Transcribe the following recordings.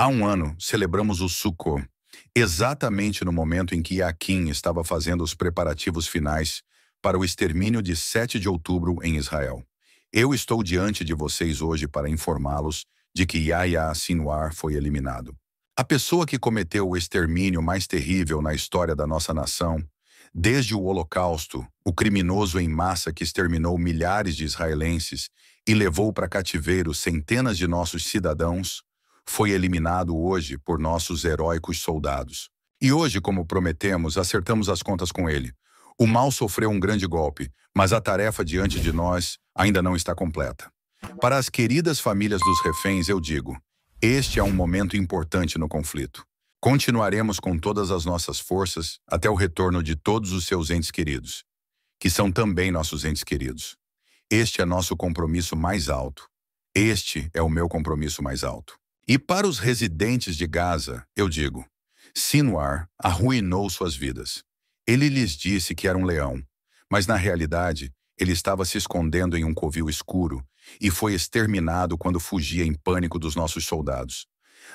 Há um ano, celebramos o Sukkot, exatamente no momento em que Yaquim estava fazendo os preparativos finais para o extermínio de 7 de outubro em Israel. Eu estou diante de vocês hoje para informá-los de que Yahya Sinwar foi eliminado. A pessoa que cometeu o extermínio mais terrível na história da nossa nação, desde o Holocausto, o criminoso em massa que exterminou milhares de israelenses e levou para cativeiro centenas de nossos cidadãos, foi eliminado hoje por nossos heróicos soldados. E hoje, como prometemos, acertamos as contas com ele. O mal sofreu um grande golpe, mas a tarefa diante de nós ainda não está completa. Para as queridas famílias dos reféns, eu digo, este é um momento importante no conflito. Continuaremos com todas as nossas forças até o retorno de todos os seus entes queridos, que são também nossos entes queridos. Este é nosso compromisso mais alto. Este é o meu compromisso mais alto. E para os residentes de Gaza, eu digo: Sinuar arruinou suas vidas. Ele lhes disse que era um leão, mas na realidade ele estava se escondendo em um covil escuro e foi exterminado quando fugia em pânico dos nossos soldados.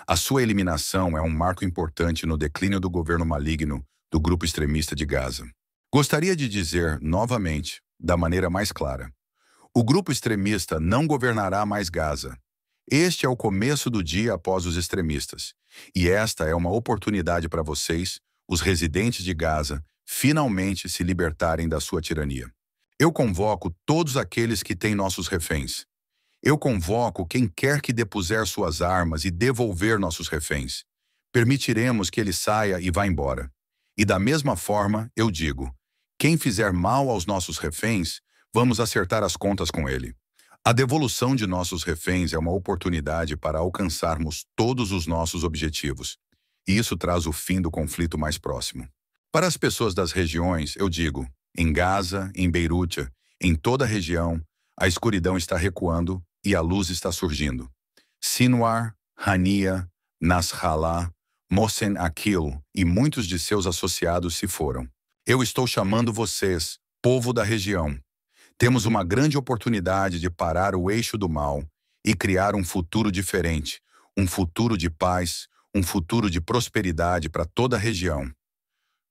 A sua eliminação é um marco importante no declínio do governo maligno do grupo extremista de Gaza. Gostaria de dizer, novamente, da maneira mais clara: o grupo extremista não governará mais Gaza, este é o começo do dia após os extremistas. E esta é uma oportunidade para vocês, os residentes de Gaza, finalmente se libertarem da sua tirania. Eu convoco todos aqueles que têm nossos reféns. Eu convoco quem quer que depuser suas armas e devolver nossos reféns. Permitiremos que ele saia e vá embora. E da mesma forma, eu digo, quem fizer mal aos nossos reféns, vamos acertar as contas com ele. A devolução de nossos reféns é uma oportunidade para alcançarmos todos os nossos objetivos. E isso traz o fim do conflito mais próximo. Para as pessoas das regiões, eu digo, em Gaza, em Beirute, em toda a região, a escuridão está recuando e a luz está surgindo. Sinwar, Hania, Nasrallah, Mohsen Akil e muitos de seus associados se foram. Eu estou chamando vocês, povo da região, temos uma grande oportunidade de parar o eixo do mal e criar um futuro diferente, um futuro de paz, um futuro de prosperidade para toda a região.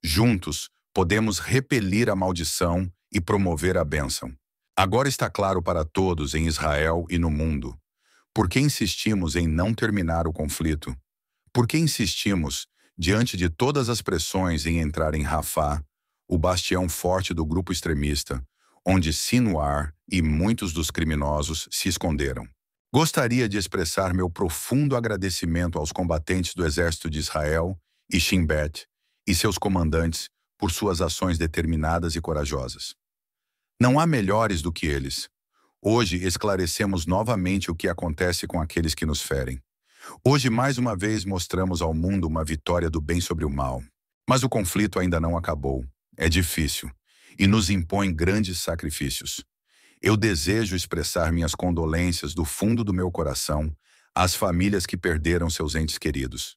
Juntos, podemos repelir a maldição e promover a bênção. Agora está claro para todos em Israel e no mundo. Por que insistimos em não terminar o conflito? Por que insistimos, diante de todas as pressões, em entrar em Rafah, o bastião forte do grupo extremista, onde Sinuar e muitos dos criminosos se esconderam. Gostaria de expressar meu profundo agradecimento aos combatentes do Exército de Israel e Shin Bet e seus comandantes por suas ações determinadas e corajosas. Não há melhores do que eles. Hoje esclarecemos novamente o que acontece com aqueles que nos ferem. Hoje, mais uma vez, mostramos ao mundo uma vitória do bem sobre o mal. Mas o conflito ainda não acabou. É difícil e nos impõe grandes sacrifícios. Eu desejo expressar minhas condolências do fundo do meu coração às famílias que perderam seus entes queridos.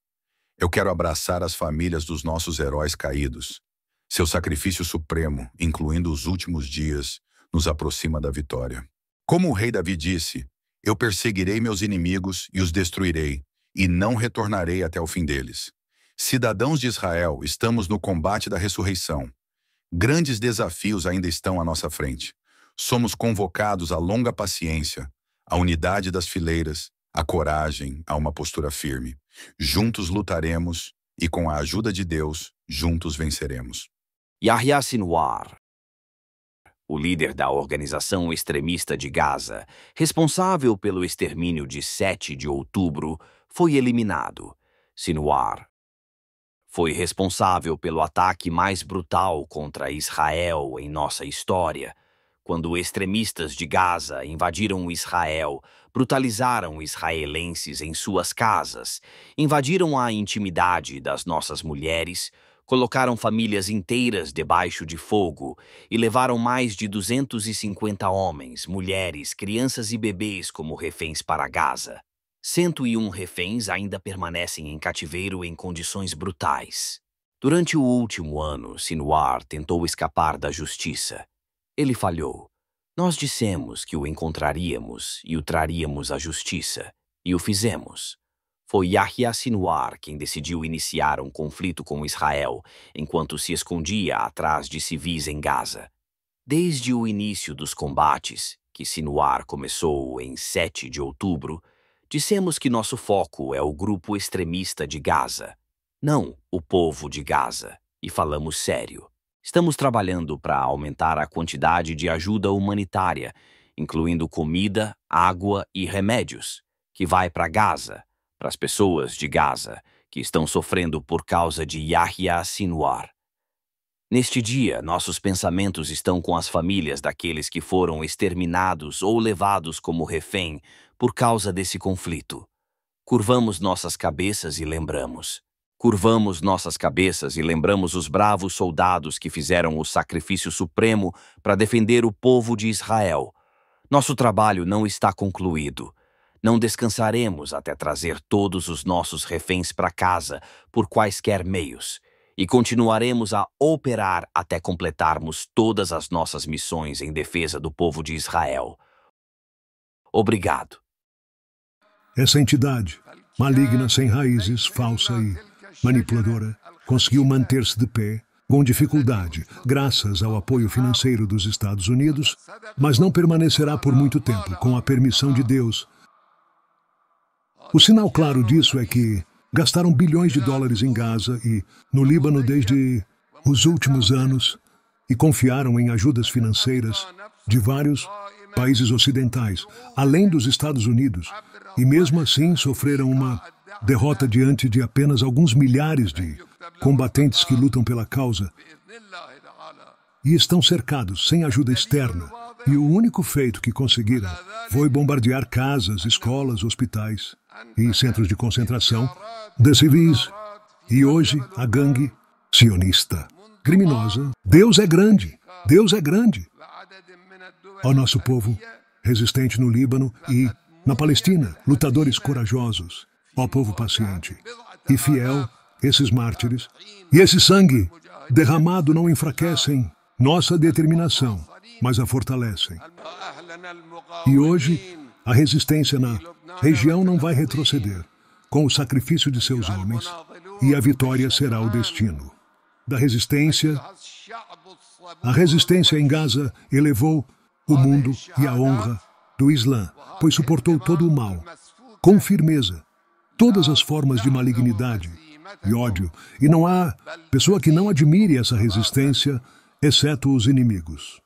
Eu quero abraçar as famílias dos nossos heróis caídos. Seu sacrifício supremo, incluindo os últimos dias, nos aproxima da vitória. Como o rei Davi disse, eu perseguirei meus inimigos e os destruirei, e não retornarei até o fim deles. Cidadãos de Israel, estamos no combate da ressurreição. Grandes desafios ainda estão à nossa frente. Somos convocados à longa paciência, à unidade das fileiras, à coragem, a uma postura firme. Juntos lutaremos e, com a ajuda de Deus, juntos venceremos. Yahya Sinwar, o líder da organização extremista de Gaza, responsável pelo extermínio de 7 de outubro, foi eliminado. Sinwar foi responsável pelo ataque mais brutal contra Israel em nossa história, quando extremistas de Gaza invadiram Israel, brutalizaram israelenses em suas casas, invadiram a intimidade das nossas mulheres, colocaram famílias inteiras debaixo de fogo e levaram mais de 250 homens, mulheres, crianças e bebês como reféns para Gaza. 101 reféns ainda permanecem em cativeiro em condições brutais. Durante o último ano, Sinuar tentou escapar da justiça. Ele falhou. Nós dissemos que o encontraríamos e o traríamos à justiça, e o fizemos. Foi Yahya Sinuar quem decidiu iniciar um conflito com Israel, enquanto se escondia atrás de civis em Gaza. Desde o início dos combates, que Sinuar começou em 7 de outubro, Dissemos que nosso foco é o grupo extremista de Gaza, não o povo de Gaza, e falamos sério. Estamos trabalhando para aumentar a quantidade de ajuda humanitária, incluindo comida, água e remédios, que vai para Gaza, para as pessoas de Gaza que estão sofrendo por causa de Yahya Sinwar. Neste dia, nossos pensamentos estão com as famílias daqueles que foram exterminados ou levados como refém por causa desse conflito. Curvamos nossas cabeças e lembramos. Curvamos nossas cabeças e lembramos os bravos soldados que fizeram o sacrifício supremo para defender o povo de Israel. Nosso trabalho não está concluído. Não descansaremos até trazer todos os nossos reféns para casa, por quaisquer meios, e continuaremos a operar até completarmos todas as nossas missões em defesa do povo de Israel. Obrigado. Essa entidade, maligna, sem raízes, falsa e manipuladora, conseguiu manter-se de pé com dificuldade, graças ao apoio financeiro dos Estados Unidos, mas não permanecerá por muito tempo, com a permissão de Deus. O sinal claro disso é que gastaram bilhões de dólares em Gaza e no Líbano desde os últimos anos e confiaram em ajudas financeiras de vários países ocidentais, além dos Estados Unidos, e mesmo assim sofreram uma derrota diante de apenas alguns milhares de combatentes que lutam pela causa e estão cercados sem ajuda externa. E o único feito que conseguiram foi bombardear casas, escolas, hospitais e centros de concentração de civis. E hoje, a gangue sionista, criminosa, Deus é grande, Deus é grande. Ao nosso povo resistente no Líbano e na Palestina, lutadores corajosos, ó povo paciente e fiel, esses mártires e esse sangue derramado não enfraquecem nossa determinação, mas a fortalecem. E hoje, a resistência na região não vai retroceder. Com o sacrifício de seus homens, e a vitória será o destino. Da resistência, a resistência em Gaza elevou o mundo e a honra do Islã, pois suportou todo o mal, com firmeza, todas as formas de malignidade e ódio, e não há pessoa que não admire essa resistência, exceto os inimigos.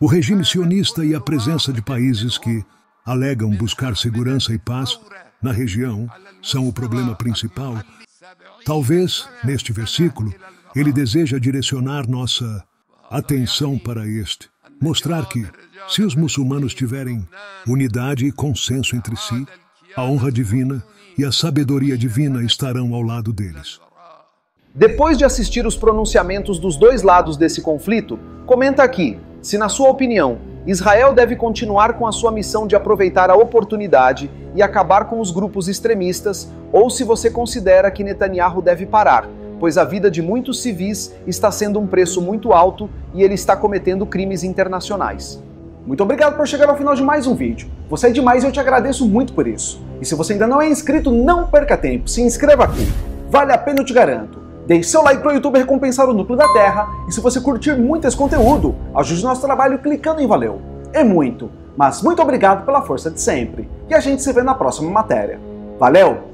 O regime sionista e a presença de países que alegam buscar segurança e paz na região são o problema principal. Talvez, neste versículo, ele deseja direcionar nossa atenção para este mostrar que, se os muçulmanos tiverem unidade e consenso entre si, a honra divina e a sabedoria divina estarão ao lado deles. Depois de assistir os pronunciamentos dos dois lados desse conflito, comenta aqui se, na sua opinião, Israel deve continuar com a sua missão de aproveitar a oportunidade e acabar com os grupos extremistas, ou se você considera que Netanyahu deve parar, pois a vida de muitos civis está sendo um preço muito alto e ele está cometendo crimes internacionais. Muito obrigado por chegar ao final de mais um vídeo. Você é demais e eu te agradeço muito por isso. E se você ainda não é inscrito, não perca tempo, se inscreva aqui. Vale a pena, eu te garanto. Deixe seu like para o YouTube recompensar o núcleo da Terra e se você curtir muito esse conteúdo, ajude o nosso trabalho clicando em valeu. É muito, mas muito obrigado pela força de sempre. E a gente se vê na próxima matéria. Valeu!